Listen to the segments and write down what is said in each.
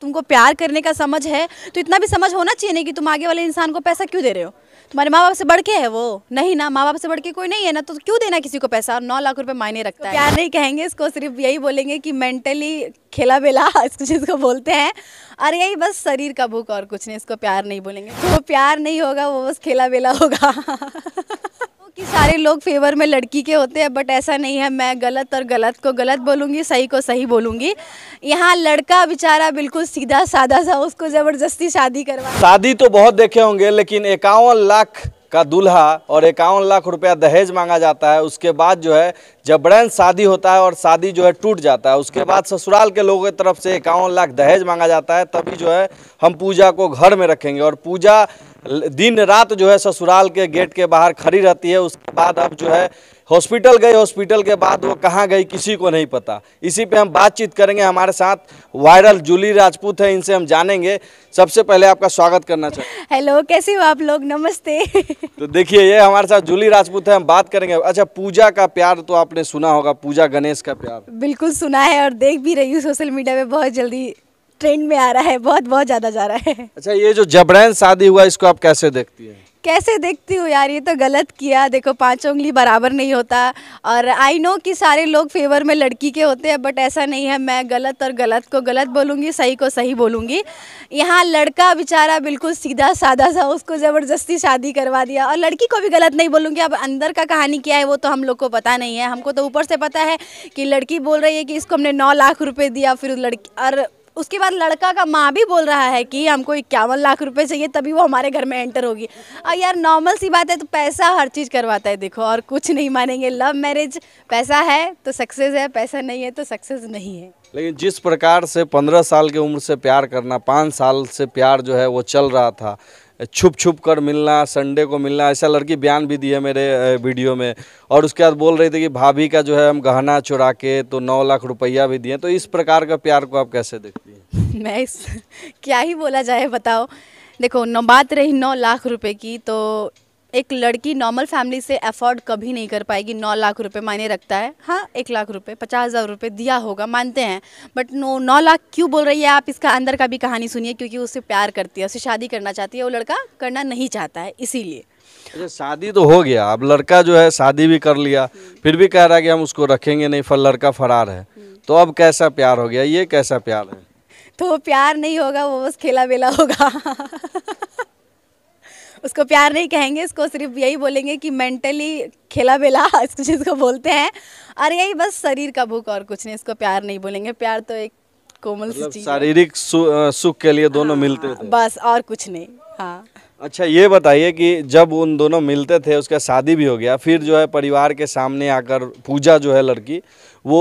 तुमको प्यार करने का समझ है तो इतना भी समझ होना चाहिए नहीं कि तुम आगे वाले इंसान को पैसा क्यों दे रहे हो तुम्हारे माँ बाप से बढ़ के है वो नहीं ना माँ बाप से बढ़ के कोई नहीं है ना तो क्यों देना किसी को पैसा और नौ लाख रुपए मायने रखता तो है प्यार नहीं कहेंगे इसको सिर्फ यही बोलेंगे कि मेंटली खेला बेला इस चीज़ को बोलते हैं और यही बस शरीर का भूख और कुछ नहीं इसको प्यार नहीं बोलेंगे तो प्यार नहीं होगा वो बस खेला बेला होगा कि सारे लोग फेवर में लड़की के होते हैं बट ऐसा नहीं है मैं गलत और गलत को गलत बोलूँगी सही को सही बोलूँगी यहाँ लड़का बेचारा बिल्कुल सीधा साधा सा उसको ज़बरदस्ती शादी करवा शादी तो बहुत देखे होंगे लेकिन इक्यावन लाख का दूल्हा और इक्यावन लाख रुपया दहेज मांगा जाता है उसके बाद जो है जबरन शादी होता है और शादी जो है टूट जाता है उसके बाद ससुराल के लोगों की तरफ से इक्यावन लाख दहेज मांगा जाता है तभी जो है हम पूजा को घर में रखेंगे और पूजा दिन रात जो है ससुराल के गेट के बाहर खड़ी रहती है उसके बाद अब जो है हॉस्पिटल गई हॉस्पिटल के बाद वो कहाँ गई किसी को नहीं पता इसी पे हम बातचीत करेंगे हमारे साथ वायरल जूली राजपूत है इनसे हम जानेंगे सबसे पहले आपका स्वागत करना चाहिए हेलो कैसे हो आप लोग नमस्ते तो देखिए ये हमारे साथ जूली राजपूत है हम बात करेंगे अच्छा पूजा का प्यार तो आपने सुना होगा पूजा गणेश का प्यार बिल्कुल सुना है और देख भी रही हूँ सोशल मीडिया पे बहुत जल्दी ट्रेंड में आ रहा है बहुत बहुत ज़्यादा जा रहा है अच्छा ये जो जबरन शादी हुआ इसको आप कैसे देखती है कैसे देखती हूँ यार ये तो गलत किया देखो पांच उंगली बराबर नहीं होता और आई नो कि सारे लोग फेवर में लड़की के होते हैं बट ऐसा नहीं है मैं गलत और गलत को गलत बोलूँगी सही को सही बोलूँगी यहाँ लड़का बेचारा बिल्कुल सीधा सादा सा उसको ज़बरदस्ती शादी करवा दिया और लड़की को भी गलत नहीं बोलूँगी अब अंदर का कहानी क्या है वो तो हम लोग को पता नहीं है हमको तो ऊपर से पता है कि लड़की बोल रही है कि इसको हमने नौ लाख रुपये दिया फिर लड़की और उसके बाद लड़का का माँ भी बोल रहा है कि हमको इक्यावन लाख रुपए चाहिए तभी वो हमारे घर में एंटर होगी और यार नॉर्मल सी बात है तो पैसा हर चीज़ करवाता है देखो और कुछ नहीं मानेंगे लव मैरिज पैसा है तो सक्सेस है पैसा नहीं है तो सक्सेस नहीं है लेकिन जिस प्रकार से पंद्रह साल की उम्र से प्यार करना पाँच साल से प्यार जो है वो चल रहा था छुप छुप कर मिलना संडे को मिलना ऐसा लड़की बयान भी दी है मेरे वीडियो में और उसके बाद बोल रही थी कि भाभी का जो है हम गहना चुरा के तो नौ लाख रुपया भी दिए तो इस प्रकार का प्यार को आप कैसे देखती हैं मैं इस क्या ही बोला जाए बताओ देखो नौ बात रही नौ लाख रुपए की तो एक लड़की नॉर्मल फैमिली से अफोर्ड कभी नहीं कर पाएगी नौ लाख रुपए मायने रखता है हाँ एक लाख रुपए पचास हज़ार रुपये दिया होगा मानते हैं बट नो नौ लाख क्यों बोल रही है आप इसका अंदर का भी कहानी सुनिए क्योंकि उससे प्यार करती है उससे शादी करना चाहती है वो लड़का करना नहीं चाहता है इसीलिए अच्छा शादी तो हो गया अब लड़का जो है शादी भी कर लिया फिर भी कह रहा है कि हम उसको रखेंगे नहीं फल लड़का फरार है तो अब कैसा प्यार हो गया ये कैसा प्यार है तो प्यार नहीं होगा वो बस खेला बेला होगा उसको प्यार नहीं कहेंगे इसको सिर्फ यही बोलेंगे कि मेंटली खेला बेला इस चीज़ को बोलते हैं और यही बस शरीर का भूख और कुछ नहीं इसको प्यार नहीं बोलेंगे प्यार तो एक कोमल मतलब शारीरिक सुख के लिए दोनों हाँ, मिलते थे बस और कुछ नहीं हाँ अच्छा ये बताइए कि जब उन दोनों मिलते थे उसका शादी भी हो गया फिर जो है परिवार के सामने आकर पूजा जो है लड़की वो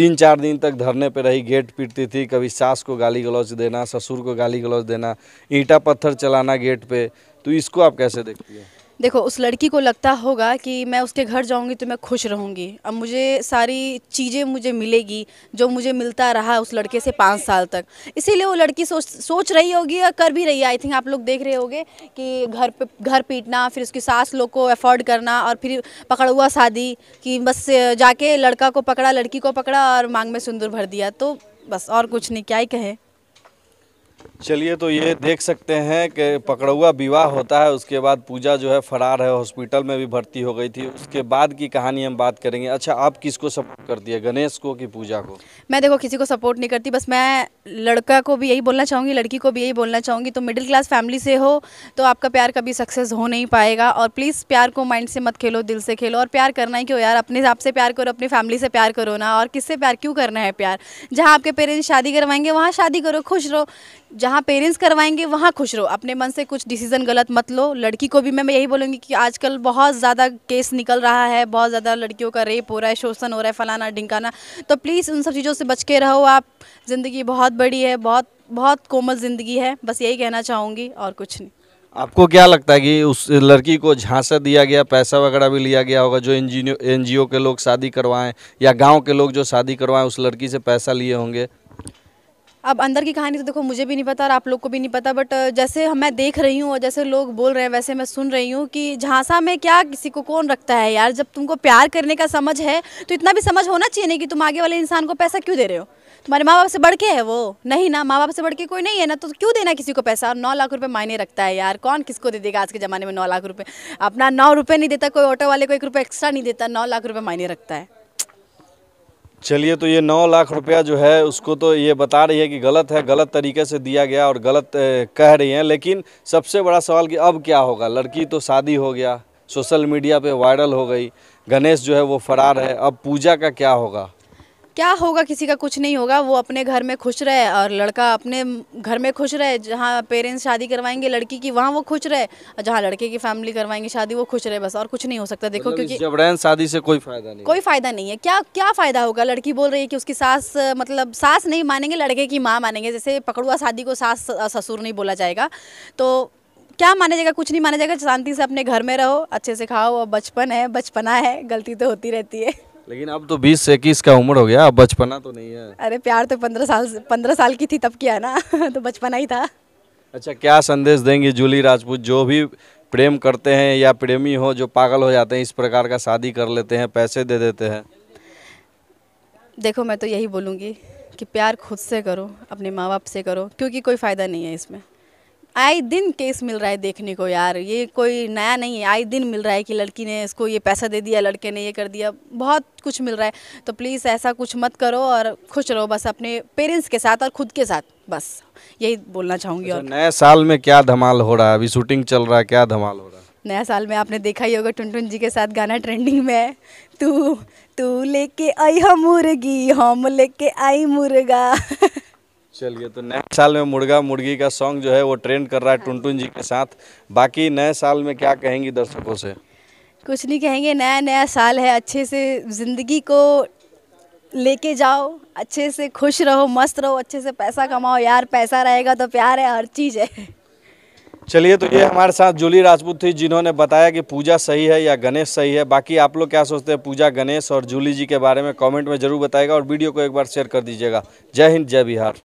तीन चार दिन तक धरने पे रही गेट पीटती थी कभी सास को गाली गलौज देना ससुर को गाली गलौज देना ईंटा पत्थर चलाना गेट पे तो इसको आप कैसे देखती हैं देखो उस लड़की को लगता होगा कि मैं उसके घर जाऊंगी तो मैं खुश रहूंगी अब मुझे सारी चीज़ें मुझे मिलेगी जो मुझे मिलता रहा उस लड़के से पाँच साल तक इसीलिए वो लड़की सोच सोच रही होगी या कर भी रही है आई थिंक आप लोग देख रहे होगे कि घर पे घर पीटना फिर उसकी सास लोग को अफोर्ड करना और फिर पकड़ हुआ शादी कि बस जाके लड़का को पकड़ा लड़की को पकड़ा और मांग में सिंदूर भर दिया तो बस और कुछ नहीं क्या ही कहे चलिए तो ये देख सकते हैं कि पकड़ुआ विवाह होता है उसके बाद पूजा जो है फरार है हॉस्पिटल में भी भर्ती हो गई थी उसके बाद की कहानी हम बात करेंगे अच्छा आप किसको सपोर्ट करती है गणेश को कि पूजा को मैं देखो किसी को सपोर्ट नहीं करती बस मैं लड़का को भी यही बोलना चाहूँगी लड़की को भी यही बोलना चाहूँगी तो मिडिल क्लास फैमिली से हो तो आपका प्यार कभी सक्सेस हो नहीं पाएगा और प्लीज़ प्यार को माइंड से मत खेलो दिल से खेलो और प्यार करना है क्यों यार अपने आप से प्यार करो अपनी फैमिली से प्यार करो ना और किससे प्यार क्यों करना है प्यार जहाँ आपके पेरेंट्स शादी करवाएंगे वहाँ शादी करो खुश रहो जहाँ जहाँ पेरेंट्स करवाएंगे वहाँ खुश रहो अपने मन से कुछ डिसीजन गलत मत लो लड़की को भी मैं यही बोलूँगी कि आजकल बहुत ज़्यादा केस निकल रहा है बहुत ज़्यादा लड़कियों का रेप हो रहा है शोषण हो रहा है फलाना ढिकाना तो प्लीज़ उन सब चीज़ों से बच के रहो आप ज़िंदगी बहुत बड़ी है बहुत बहुत कोमल ज़िंदगी है बस यही कहना चाहूँगी और कुछ नहीं आपको क्या लगता है कि उस लड़की को झांसा दिया गया पैसा वगैरह भी लिया गया होगा जो एन जी के लोग शादी करवाएं या गांव के लोग जो शादी करवाएं उस लड़की से पैसा लिए होंगे अब अंदर की कहानी तो देखो मुझे भी नहीं पता और आप लोग को भी नहीं पता बट जैसे मैं देख रही हूँ और जैसे लोग बोल रहे हैं वैसे मैं सुन रही हूँ कि झांसा में क्या किसी को कौन रखता है यार जब तुमको प्यार करने का समझ है तो इतना भी समझ होना चाहिए नहीं कि तुम आगे वाले इंसान को पैसा क्यों दे रहे हो तुम्हारे माँ बाप से बढ़ के है वो नहीं ना माँ बाप से बढ़ के कोई नहीं है ना तो क्यों देना किसी को पैसा और नौ लाख रुपये मायने रखता है यार कौन किसको दे देगा आज के ज़माने में नौ लाख रुपये अपना नौ रुपये नहीं देता कोई ऑटो वाले को एक रुपये एक्स्ट्रा नहीं देता नौ लाख रुपये मायने रखता है चलिए तो ये नौ लाख रुपया जो है उसको तो ये बता रही है कि गलत है गलत तरीके से दिया गया और गलत कह रही हैं लेकिन सबसे बड़ा सवाल कि अब क्या होगा लड़की तो शादी हो गया सोशल मीडिया पे वायरल हो गई गणेश जो है वो फरार है अब पूजा का क्या होगा क्या होगा किसी का कुछ नहीं होगा वो अपने घर में खुश रहे और लड़का अपने घर में खुश रहे जहाँ पेरेंट्स शादी करवाएंगे लड़की की वहाँ वो खुश रहे और जहाँ लड़के की फैमिली करवाएंगे शादी वो खुश रहे बस और कुछ नहीं हो सकता देखो मतलब क्योंकि जबरन शादी से कोई फायदा नहीं कोई फायदा नहीं है क्या क्या फायदा होगा लड़की बोल रही है कि उसकी सास मतलब सास नहीं मानेंगे लड़के की माँ मानेंगे जैसे पकड़ुआ शादी को सास ससुर नहीं बोला जाएगा तो क्या माना जाएगा कुछ नहीं माना जाएगा शांति से अपने घर में रहो अच्छे से खाओ और बचपन है बचपना है गलती तो होती रहती है लेकिन अब तो 20 से इक्कीस का उम्र हो गया अब बचपना तो नहीं है अरे प्यार तो पंद्रह साल पंद्रह साल की थी तब किया ना तो बचपना ही था अच्छा क्या संदेश देंगी जूली राजपूत जो भी प्रेम करते हैं या प्रेमी हो जो पागल हो जाते हैं इस प्रकार का शादी कर लेते हैं पैसे दे देते हैं देखो मैं तो यही बोलूँगी कि प्यार खुद से करो अपने माँ बाप से करो क्योंकि कोई फ़ायदा नहीं है इसमें आए दिन केस मिल रहा है देखने को यार ये कोई नया नहीं है आए दिन मिल रहा है कि लड़की ने इसको ये पैसा दे दिया लड़के ने ये कर दिया बहुत कुछ मिल रहा है तो प्लीज़ ऐसा कुछ मत करो और खुश रहो बस अपने पेरेंट्स के साथ और खुद के साथ बस यही बोलना चाहूँगी अच्छा, और नए साल में क्या धमाल हो रहा है अभी शूटिंग चल रहा है क्या धमाल हो रहा है नया साल में आपने देखा ही होगा टुनटुन जी के साथ गाना ट्रेंडिंग में है तू तू लेके आई हम मुर्गी हम लेके आई मुर्गा चलिए तो नए साल में मुर्गा मुर्गी का सॉन्ग जो है वो ट्रेंड कर रहा है टुनटुन जी के साथ बाकी नए साल में क्या कहेंगी दर्शकों से कुछ नहीं कहेंगे नया नया साल है अच्छे से ज़िंदगी को लेके जाओ अच्छे से खुश रहो मस्त रहो अच्छे से पैसा कमाओ यार पैसा रहेगा तो प्यार है हर चीज़ है चलिए तो ये हमारे साथ जूली राजपूत थी जिन्होंने बताया कि पूजा सही है या गणेश सही है बाकी आप लोग क्या सोचते हैं पूजा गणेश और जूली जी के बारे में कमेंट में जरूर बताएगा और वीडियो को एक बार शेयर कर दीजिएगा जय हिंद जय बिहार